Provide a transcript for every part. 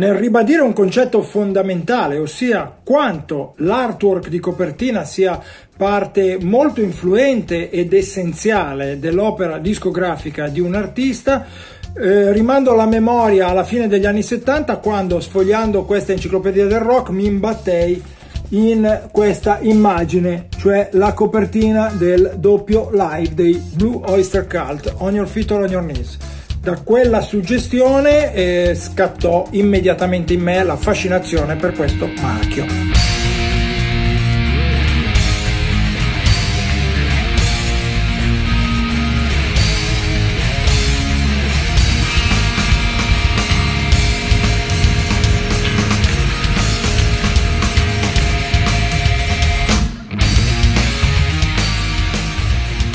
nel ribadire un concetto fondamentale, ossia quanto l'artwork di copertina sia parte molto influente ed essenziale dell'opera discografica di un artista. Eh, rimando alla memoria alla fine degli anni 70 quando sfogliando questa enciclopedia del rock mi imbattei in questa immagine, cioè la copertina del doppio live dei Blue Oyster Cult, On Your Feet or On Your Knees. Da quella suggestione eh, scattò immediatamente in me la fascinazione per questo marchio.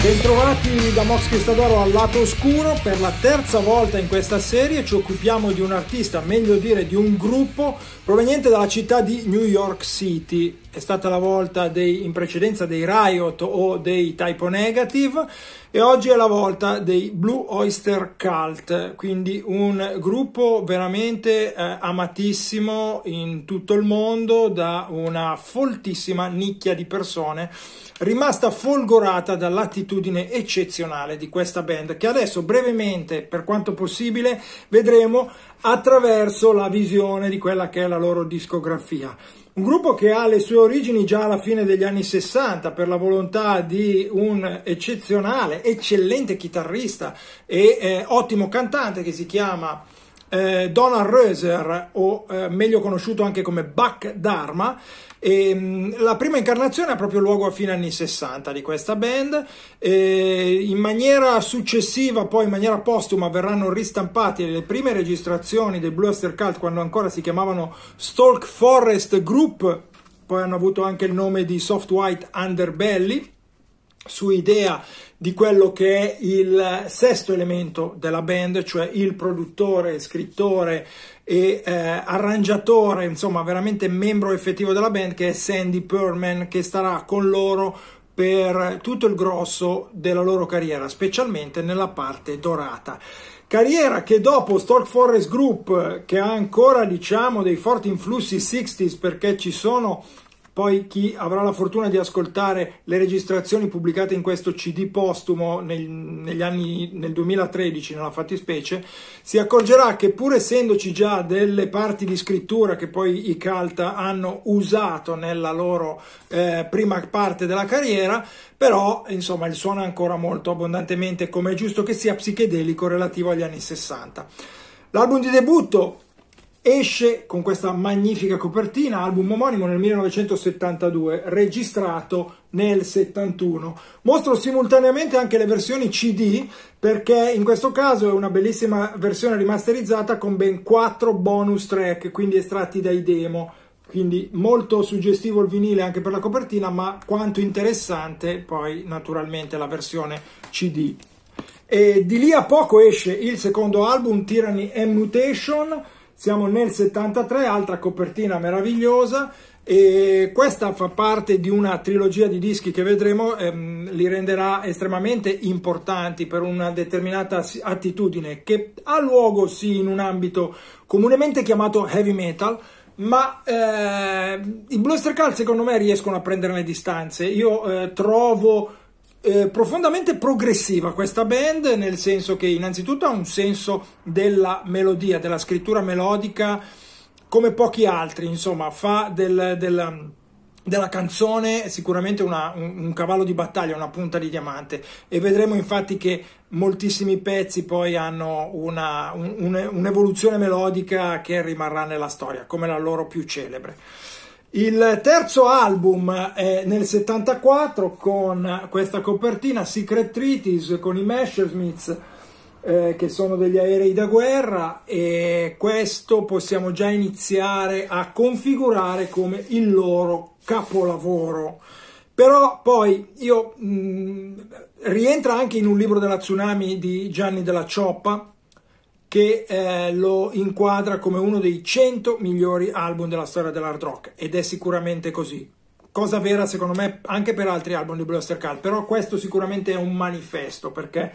Bentrovati da Mox Cristadoro al lato oscuro, per la terza volta in questa serie ci occupiamo di un artista, meglio dire di un gruppo proveniente dalla città di New York City, è stata la volta dei, in precedenza dei Riot o dei Typo Negative e oggi è la volta dei Blue Oyster Cult, quindi un gruppo veramente eh, amatissimo in tutto il mondo da una foltissima nicchia di persone rimasta folgorata dall'attitudine eccezionale di questa band che adesso brevemente, per quanto possibile, vedremo attraverso la visione di quella che è la loro discografia. Un gruppo che ha le sue origini già alla fine degli anni 60 per la volontà di un eccezionale, eccellente chitarrista e eh, ottimo cantante che si chiama eh, Donald Röser, o eh, meglio conosciuto anche come Buck Dharma, e, ehm, la prima incarnazione ha proprio luogo a fine anni 60 di questa band, in maniera successiva, poi in maniera postuma, verranno ristampate le prime registrazioni dei Blue Oyster Cult quando ancora si chiamavano Stalk Forest Group, poi hanno avuto anche il nome di Soft White Underbelly su idea di quello che è il sesto elemento della band, cioè il produttore, scrittore e eh, arrangiatore, insomma veramente membro effettivo della band che è Sandy Perman che starà con loro per tutto il grosso della loro carriera, specialmente nella parte dorata. Carriera che dopo Stork Forest Group, che ha ancora diciamo dei forti influssi 60s perché ci sono poi chi avrà la fortuna di ascoltare le registrazioni pubblicate in questo CD postumo nel, negli anni, nel 2013, nella fattispecie, si accorgerà che pur essendoci già delle parti di scrittura che poi i Calta hanno usato nella loro eh, prima parte della carriera, però insomma il suono è ancora molto abbondantemente, come è giusto che sia, psichedelico relativo agli anni 60. L'album di debutto Esce con questa magnifica copertina, album omonimo nel 1972, registrato nel 71. Mostro simultaneamente anche le versioni CD perché in questo caso è una bellissima versione rimasterizzata con ben 4 bonus track, quindi estratti dai demo. Quindi molto suggestivo il vinile anche per la copertina, ma quanto interessante poi naturalmente la versione CD. E di lì a poco esce il secondo album, Tyranny and Mutation, siamo nel 73, altra copertina meravigliosa. E questa fa parte di una trilogia di dischi che vedremo ehm, li renderà estremamente importanti per una determinata attitudine che ha luogo sì in un ambito comunemente chiamato heavy metal ma eh, i Bluster Call secondo me riescono a prendere le distanze io eh, trovo eh, profondamente progressiva questa band, nel senso che innanzitutto ha un senso della melodia, della scrittura melodica come pochi altri, insomma, fa del, del, della canzone sicuramente una, un, un, cavallo di battaglia, una punta di diamante e vedremo infatti che moltissimi pezzi poi hanno una, un, un, un'evoluzione melodica che rimarrà nella storia, come la loro più celebre. Il terzo album è nel 74 con questa copertina Secret Treaties con i Messerschmitts eh, che sono degli aerei da guerra e questo possiamo già iniziare a configurare come il loro capolavoro. Però poi io mh, mm, rientra anche in un libro della Tsunami di Gianni della Cioppa che eh, lo inquadra come uno dei 100 migliori album della storia dell'hard rock ed è sicuramente così. Cosa vera secondo me anche per altri album di Bluster Call, però questo sicuramente è un manifesto perché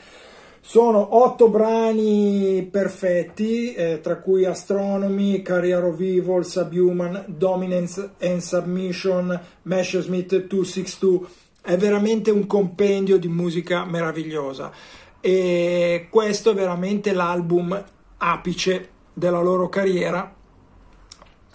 sono otto brani perfetti, eh, tra cui Astronomy, Career of Evil, Subhuman, Dominance and Submission, Messerschmitt 262. È veramente un compendio di musica meravigliosa e questo è veramente l'album apice della loro carriera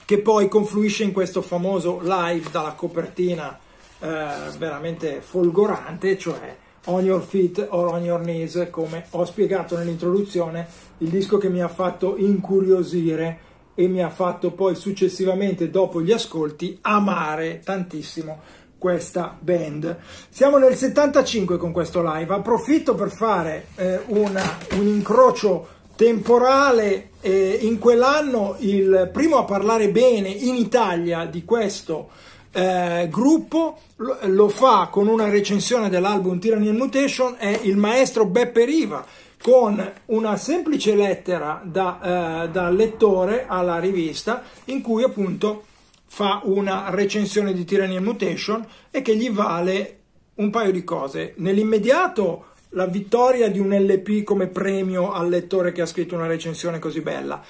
che poi confluisce in questo famoso live dalla copertina eh, veramente folgorante, cioè On Your Feet or On Your Knees, come ho spiegato nell'introduzione, il disco che mi ha fatto incuriosire e mi ha fatto poi successivamente, dopo gli ascolti, amare tantissimo questa band. Siamo nel 75 con questo live, approfitto per fare eh, una, un incrocio temporale eh, in quell'anno il primo a parlare bene in Italia di questo eh, gruppo lo, lo, fa con una recensione dell'album Tyranny and Mutation è il maestro Beppe Riva con una semplice lettera da, eh, da lettore alla rivista in cui appunto fa una recensione di Tyranny Mutation e che gli vale un paio di cose. Nell'immediato la vittoria di un LP come premio al lettore che ha scritto una recensione così bella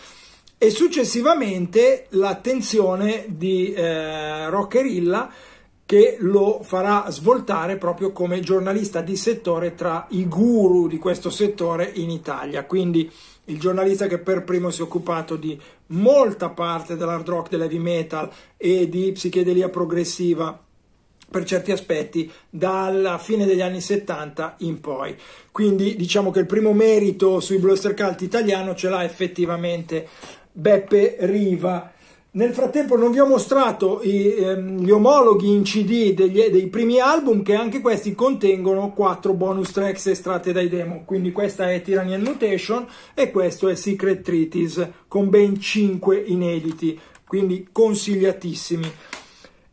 e successivamente l'attenzione di eh, Roccherilla che lo farà svoltare proprio come giornalista di settore tra i guru di questo settore in Italia. Quindi il giornalista che per primo si è occupato di molta parte dell'hard rock, dell'heavy metal e di psichedelia progressiva per certi aspetti dalla fine degli anni 70 in poi. Quindi diciamo che il primo merito sui Bluster Cult italiano ce l'ha effettivamente Beppe Riva nel frattempo non vi ho mostrato i, ehm, gli omologhi in CD degli, dei primi album che anche questi contengono 4 bonus tracks estratte dai demo, quindi questa è Tyranny and Mutation e questo è Secret Treaties con ben 5 inediti, quindi consigliatissimi.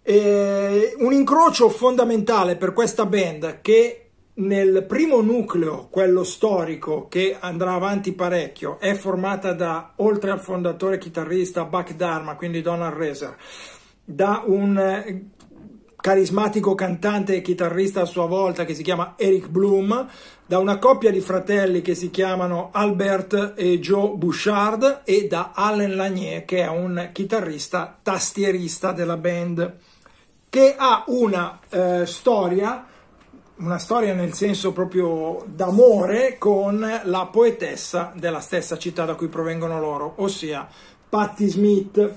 E un incrocio fondamentale per questa band che nel primo nucleo, quello storico che andrà avanti parecchio, è formata da, oltre al fondatore chitarrista Buck Dharma, quindi Donald Reser, da un eh, carismatico cantante e chitarrista a sua volta che si chiama Eric Bloom, da una coppia di fratelli che si chiamano Albert e Joe Bouchard e da Allen Lanier che è un chitarrista tastierista della band che ha una eh, storia una storia nel senso proprio d'amore con la poetessa della stessa città da cui provengono loro, ossia Patti Smith.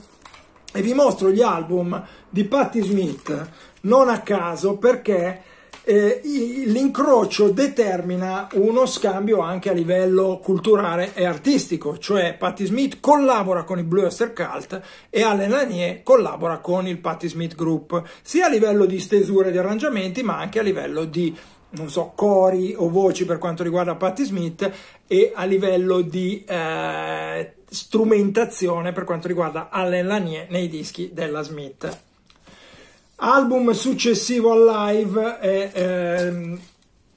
E vi mostro gli album di Patti Smith non a caso perché eh, l'incrocio determina uno scambio anche a livello culturale e artistico, cioè Patti Smith collabora con il Blue Oyster Cult e Allen Lanier collabora con il Patti Smith Group, sia a livello di stesure di arrangiamenti ma anche a livello di non so, cori o voci per quanto riguarda Patti Smith e a livello di eh, strumentazione per quanto riguarda Allen Lanier nei dischi della Smith. Album successivo al live è ehm,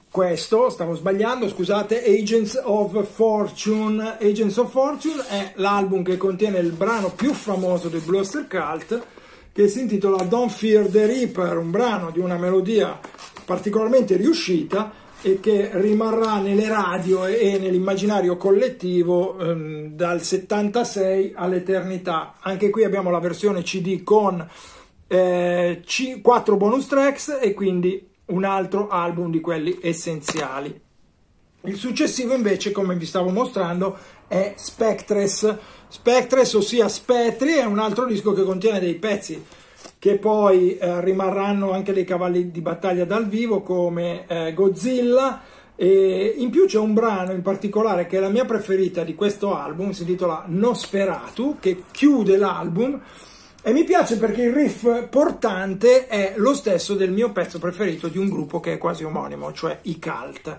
questo, stavo sbagliando, scusate, Agents of Fortune. Agents of Fortune è l'album che contiene il brano più famoso del Bluster Cult che si intitola Don't Fear the Reaper, un brano di una melodia particolarmente riuscita e che rimarrà nelle radio e nell'immaginario collettivo ehm, dal 76 all'eternità. Anche qui abbiamo la versione CD con eh, 4 bonus tracks e quindi un altro album di quelli essenziali. Il successivo invece, come vi stavo mostrando, è Spectres. Spectres, ossia Spectri, è un altro disco che contiene dei pezzi che poi eh, rimarranno anche dei cavalli di battaglia dal vivo come eh, Godzilla e in più c'è un brano in particolare che è la mia preferita di questo album, si intitola Nosferatu, che chiude l'album e mi piace perché il riff portante è lo stesso del mio pezzo preferito di un gruppo che è quasi omonimo, cioè i Cult.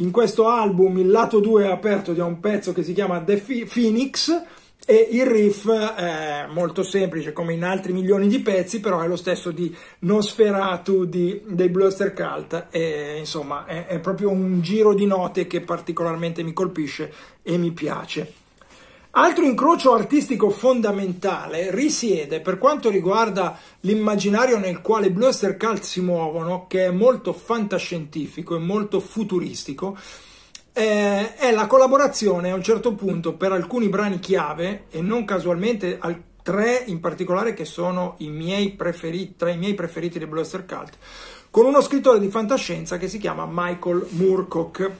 In questo album il lato 2 è aperto da un pezzo che si chiama The Phoenix e il riff è molto semplice come in altri milioni di pezzi però è lo stesso di Nosferatu di, dei Bluster Cult e insomma è, è proprio un giro di note che particolarmente mi colpisce e mi piace Altro incrocio artistico fondamentale risiede per quanto riguarda l'immaginario nel quale i Bluster Cult si muovono, che è molto fantascientifico e molto futuristico, eh, è la collaborazione a un certo punto per alcuni brani chiave e non casualmente al, tre in particolare che sono i miei preferiti, tra i miei preferiti di Bluster Cult, con uno scrittore di fantascienza che si chiama Michael Moorcock.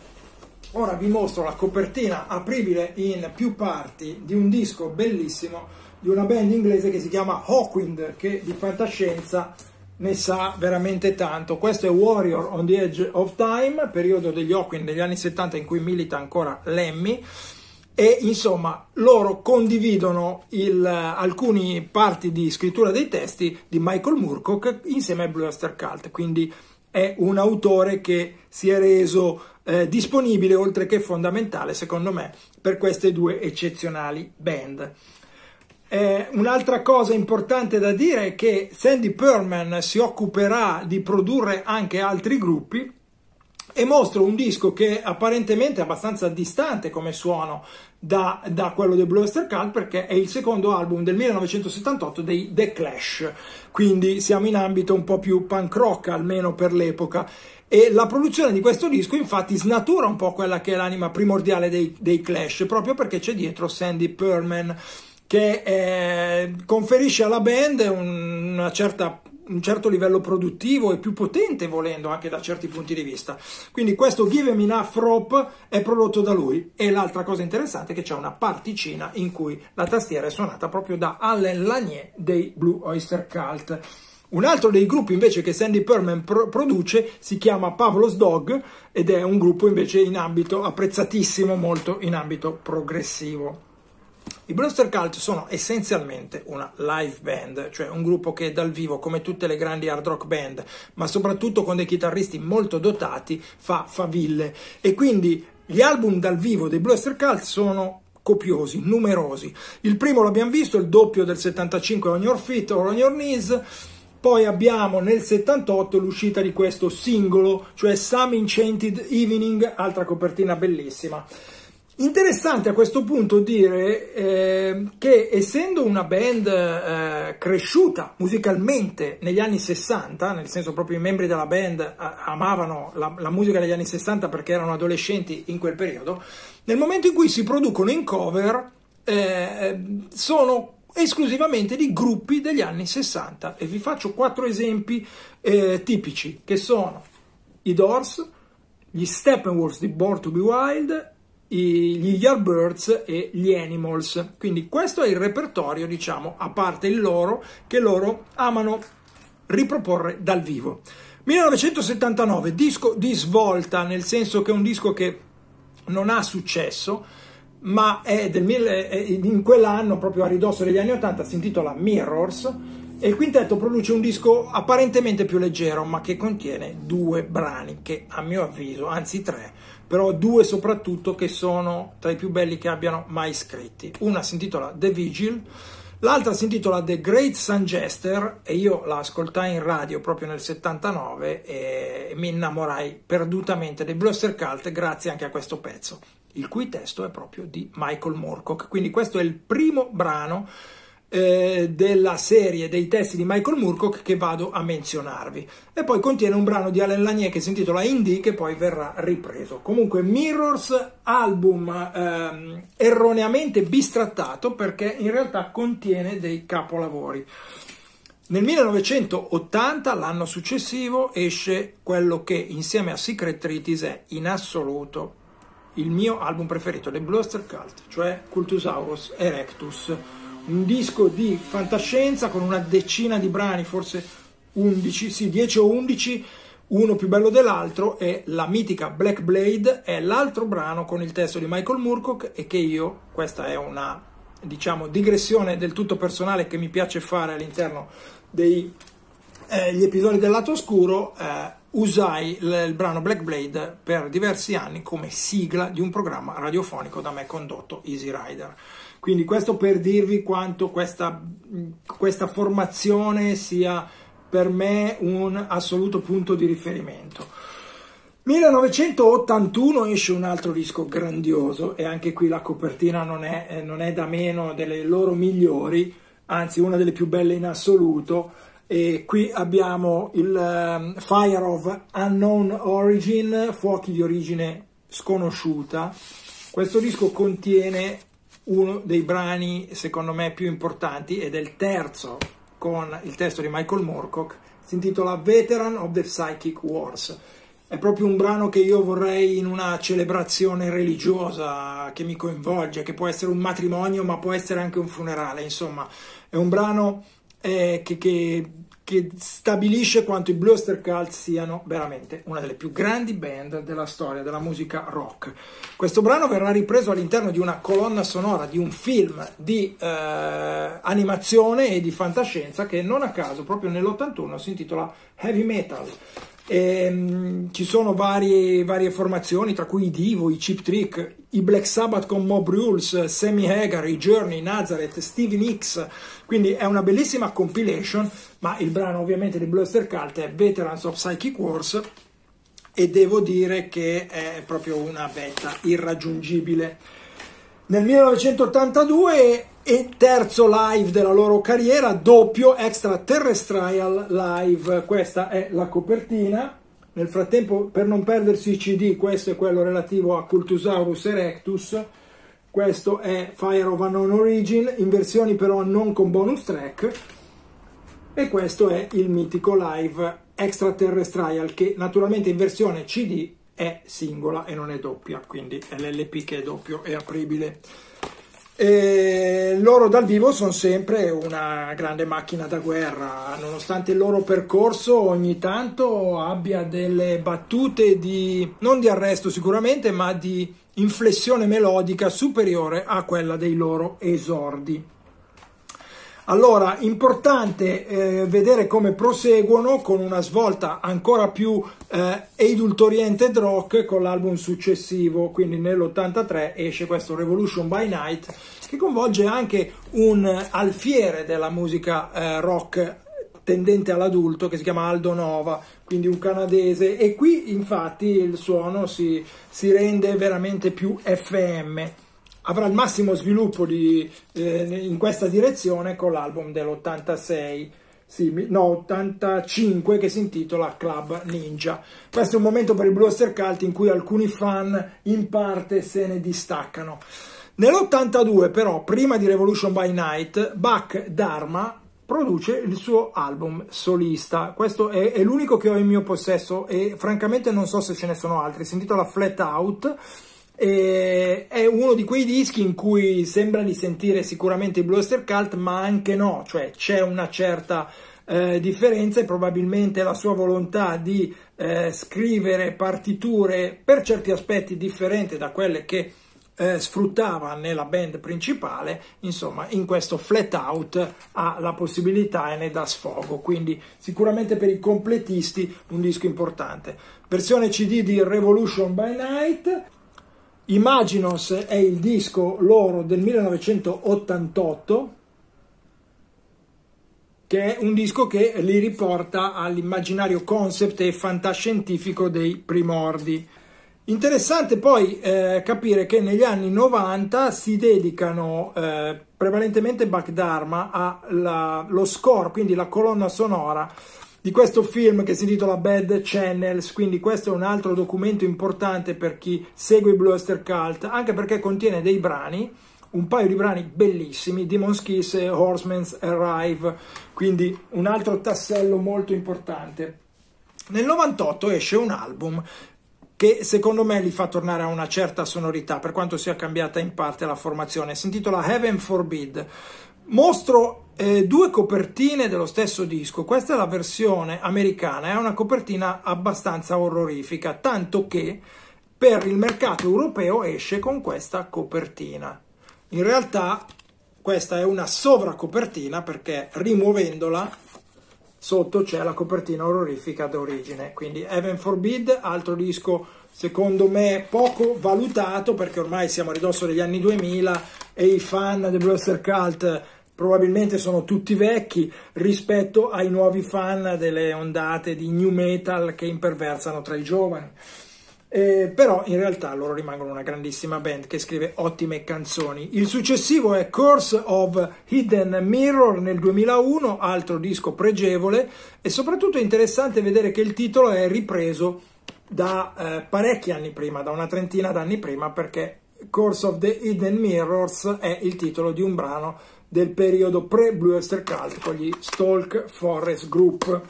Ora vi mostro la copertina apribile in più parti di un disco bellissimo di una band inglese che si chiama Hawkwind che di fantascienza ne sa veramente tanto. Questo è Warrior on the Edge of Time, periodo degli Hawkwind degli anni 70 in cui milita ancora Lemmy e insomma loro condividono il, alcune parti di scrittura dei testi di Michael Moorcock insieme ai Blue Aster Cult, quindi è un autore che si è reso eh, disponibile oltre che fondamentale secondo me per queste due eccezionali band. Eh, un'altra cosa importante da dire è che Sandy Perman si occuperà di produrre anche altri gruppi e mostro un disco che apparentemente è abbastanza distante come suono da, da quello del Blue Oyster Cult perché è il secondo album del 1978 dei The Clash quindi siamo in ambito un po' più punk rock almeno per l'epoca e la produzione di questo disco infatti snatura un po' quella che è l'anima primordiale dei, dei Clash proprio perché c'è dietro Sandy Perman che eh, conferisce alla band un, una certa un certo livello produttivo e più potente volendo anche da certi punti di vista. Quindi questo Give Me Enough Rope è prodotto da lui e l'altra cosa interessante è che c'è una particina in cui la tastiera è suonata proprio da Allen Lanier dei Blue Oyster Cult. Un altro dei gruppi invece che Sandy Perman pro- produce si chiama Pavlos Dog ed è un gruppo invece in ambito apprezzatissimo, molto in ambito progressivo. I Brewster Cult sono essenzialmente una live band, cioè un gruppo che dal vivo, come tutte le grandi hard rock band, ma soprattutto con dei chitarristi molto dotati, fa faville. E quindi gli album dal vivo dei Brewster Cult sono copiosi, numerosi. Il primo l'abbiamo visto, il doppio del 75 On Your Feet or On Your Knees. Poi abbiamo nel 78 l'uscita di questo singolo, cioè Some Enchanted Evening, altra copertina bellissima. Interessante a questo punto dire eh, che essendo una band eh, cresciuta musicalmente negli anni 60, nel senso proprio i membri della band eh, amavano la, la, musica degli anni 60 perché erano adolescenti in quel periodo, nel momento in cui si producono in cover eh, eh, sono esclusivamente di gruppi degli anni 60 e vi faccio quattro esempi eh, tipici che sono i Doors, gli Steppenwolves di Born to be Wild, gli Yardbirds e gli Animals. Quindi questo è il repertorio, diciamo, a parte il loro, che loro amano riproporre dal vivo. 1979, disco di svolta, nel senso che è un disco che non ha successo, ma è del, in quell'anno, proprio a ridosso degli anni 80, si intitola Mirrors e il quintetto produce un disco apparentemente più leggero, ma che contiene due brani che a mio avviso, anzi tre, però due soprattutto che sono tra i più belli che abbiano mai scritti. Una si intitola The Vigil, l'altra si intitola The Great Sun Jester e io la ascoltai in radio proprio nel 79 e mi innamorai perdutamente dei Bluster Cult grazie anche a questo pezzo, il cui testo è proprio di Michael Moorcock. Quindi questo è il primo brano eh, della serie dei testi di Michael Moorcock che vado a menzionarvi e poi contiene un brano di Alain Lanier che si intitola Indie che poi verrà ripreso comunque Mirrors album ehm, erroneamente bistrattato perché in realtà contiene dei capolavori nel 1980, l'anno successivo, esce quello che insieme a Secret Treaties è in assoluto il mio album preferito, The Bluster Cult, cioè Cultusaurus Erectus un disco di fantascienza con una decina di brani, forse 11, sì, 10 o 11, uno più bello dell'altro è la mitica Black Blade è l'altro brano con il testo di Michael Moorcock e che io, questa è una diciamo digressione del tutto personale che mi piace fare all'interno degli eh, episodi del lato oscuro, eh, usai l- il brano Black Blade per diversi anni come sigla di un programma radiofonico da me condotto, Easy Rider. Quindi questo per dirvi quanto questa, questa formazione sia per me un assoluto punto di riferimento. 1981 esce un altro disco grandioso e anche qui la copertina non è, eh, non è da meno delle loro migliori, anzi una delle più belle in assoluto. E qui abbiamo il um, Fire of Unknown Origin, fuochi di origine sconosciuta. Questo disco contiene uno dei brani secondo me più importanti ed è il terzo con il testo di Michael Moorcock, si intitola Veteran of the Psychic Wars. È proprio un brano che io vorrei in una celebrazione religiosa che mi coinvolge, che può essere un matrimonio ma può essere anche un funerale, insomma è un brano eh, che, che che stabilisce quanto i Bluster Cult siano veramente una delle più grandi band della storia della musica rock. Questo brano verrà ripreso all'interno di una colonna sonora di un film di eh, animazione e di fantascienza che non a caso proprio nell'81 si intitola Heavy Metal. E, ehm, ci sono varie, varie, formazioni, tra cui i Divo, i Chip Trick, i Black Sabbath con Mob Rules, Sammy Hagar, i Journey, Nazareth, Steve Nicks. Quindi è una bellissima compilation, ma il brano ovviamente di Bluster Cult è Veterans of Psychic Wars e devo dire che è proprio una vetta irraggiungibile. Nel 1982 e terzo live della loro carriera, doppio extraterrestrial live. Questa è la copertina. Nel frattempo, per non perdersi i CD, questo è quello relativo a Cultusaurus erectus. Questo è Fire of Unknown Origin, in versioni però non con bonus track. E questo è il mitico live extraterrestrial, che naturalmente in versione CD è singola e non è doppia, quindi è l'LP che è doppio e apribile. E loro dal vivo sono sempre una grande macchina da guerra, nonostante il loro percorso ogni tanto abbia delle battute di, non di arresto sicuramente, ma di inflessione melodica superiore a quella dei loro esordi. Allora, importante eh, vedere come proseguono con una svolta ancora più eh, edultoriente rock con l'album successivo, quindi nell'83 esce questo Revolution by Night che coinvolge anche un alfiere della musica eh, rock tendente all'adulto che si chiama Aldo Nova, quindi un canadese e qui infatti il suono si, si rende veramente più FM avrà il massimo sviluppo di, eh, in questa direzione con l'album dell'86 sì, no, 85 che si intitola Club Ninja. Questo è un momento per il Bluster Cult in cui alcuni fan in parte se ne distaccano. Nell'82 però, prima di Revolution by Night, Buck Dharma produce il suo album solista. Questo è, è l'unico che ho in mio possesso e francamente non so se ce ne sono altri. Si intitola Flat Out e eh, è uno di quei dischi in cui sembra di sentire sicuramente i Bluester Cult, ma anche no, cioè c'è una certa eh, differenza e probabilmente la sua volontà di eh, scrivere partiture per certi aspetti differenti da quelle che eh, sfruttava nella band principale, insomma, in questo flat out ha la possibilità e ne dà sfogo. Quindi, sicuramente per i completisti un disco importante. Versione CD di Revolution by Night. Imaginos è il disco loro del 1988 che è un disco che li riporta all'immaginario concept e fantascientifico dei primordi. Interessante poi eh, capire che negli anni 90 si dedicano eh, prevalentemente Bach Dharma allo score, quindi la colonna sonora di questo film che si intitola Bad Channels, quindi questo è un altro documento importante per chi segue i Blue Cult, anche perché contiene dei brani, un paio di brani bellissimi, Demon's Kiss e Horseman's Arrive, quindi un altro tassello molto importante. Nel 98 esce un album che secondo me li fa tornare a una certa sonorità, per quanto sia cambiata in parte la formazione. Si intitola Heaven Forbid. Mostro eh, due copertine dello stesso disco. Questa è la versione americana, è una copertina abbastanza orrorifica, tanto che per il mercato europeo esce con questa copertina. In realtà questa è una sovracopertina perché rimuovendola sotto c'è la copertina orrorifica d'origine, quindi Heaven Forbid, altro disco secondo me poco valutato perché ormai siamo a ridosso degli anni 2000 e i fan del Brewster Cult probabilmente sono tutti vecchi rispetto ai nuovi fan delle ondate di new metal che imperversano tra i giovani. Eh, però in realtà loro rimangono una grandissima band che scrive ottime canzoni. Il successivo è Course of Hidden Mirror nel 2001, altro disco pregevole e soprattutto è interessante vedere che il titolo è ripreso da eh, parecchi anni prima, da una trentina d'anni prima, perché Course of the Hidden Mirrors è il titolo di un brano del periodo pre-Blue Oyster Cult con gli Stalk Forest Group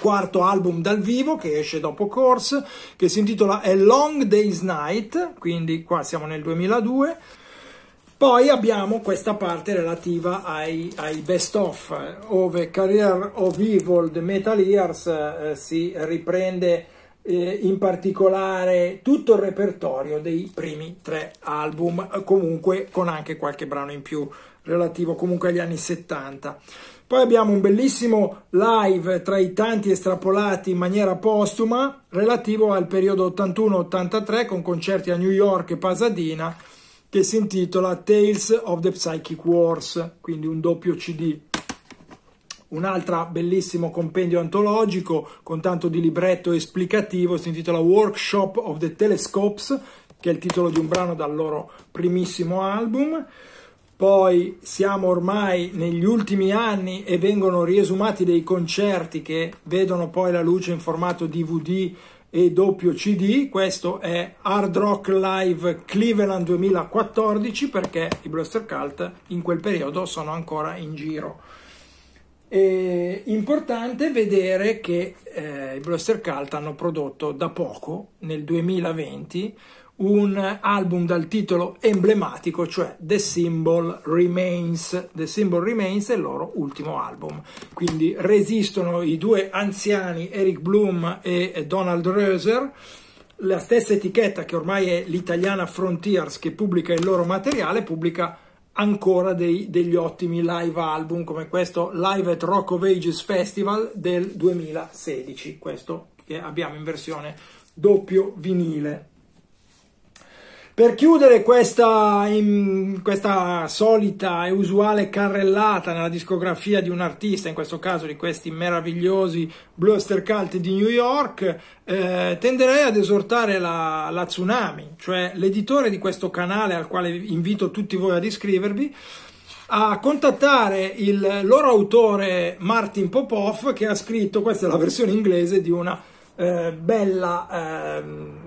quarto album dal vivo che esce dopo Course, che si intitola A Long Day's Night, quindi qua siamo nel 2002. Poi abbiamo questa parte relativa ai, ai best of, eh, ove Career of Evil The Metal Years eh, si riprende eh, in particolare tutto il repertorio dei primi tre album, comunque con anche qualche brano in più relativo comunque agli anni 70. Poi abbiamo un bellissimo live tra i tanti estrapolati in maniera postuma relativo al periodo 81-83 con concerti a New York e Pasadena che si intitola Tales of the Psychic Wars, quindi un doppio CD un altro bellissimo compendio antologico con tanto di libretto esplicativo, si intitola Workshop of the Telescopes, che è il titolo di un brano dal loro primissimo album. Poi siamo ormai negli ultimi anni e vengono riesumati dei concerti che vedono poi la luce in formato DVD e doppio CD. Questo è Hard Rock Live Cleveland 2014 perché i Bluster Cult in quel periodo sono ancora in giro. È importante vedere che eh, i Bluster Cult hanno prodotto da poco, nel 2020, un album dal titolo emblematico, cioè The Symbol Remains. The Symbol Remains è il loro ultimo album. Quindi resistono i due anziani Eric Bloom e Donald Roser, la stessa etichetta che ormai è l'italiana Frontiers che pubblica il loro materiale, pubblica ancora dei, degli ottimi live album come questo Live at Rock of Ages Festival del 2016, questo che abbiamo in versione doppio vinile. Per chiudere questa, in, questa solita e usuale carrellata nella discografia di un artista, in questo caso di questi meravigliosi bluster cult di New York, eh, tenderei ad esortare la, la Tsunami, cioè l'editore di questo canale al quale invito tutti voi ad iscrivervi, a contattare il loro autore Martin Popov che ha scritto, questa è la versione inglese di una eh, bella... Eh,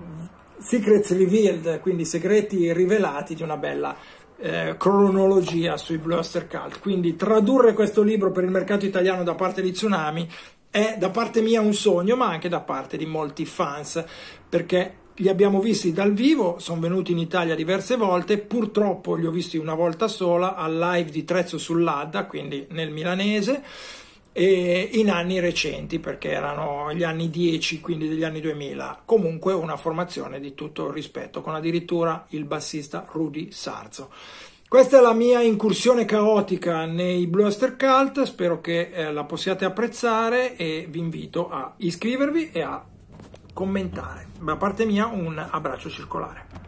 Secrets Revealed, quindi segreti rivelati di una bella eh, cronologia sui Bluster Cult. Quindi tradurre questo libro per il mercato italiano da parte di Tsunami è da parte mia un sogno, ma anche da parte di molti fans, perché li abbiamo visti dal vivo, sono venuti in Italia diverse volte, purtroppo li ho visti una volta sola al live di Trezzo sull'Adda, quindi nel milanese e in anni recenti perché erano gli anni 10 quindi degli anni 2000 comunque una formazione di tutto rispetto con addirittura il bassista Rudy Sarzo questa è la mia incursione caotica nei Bluster Cult spero che eh, la possiate apprezzare e vi invito a iscrivervi e a commentare da parte mia un abbraccio circolare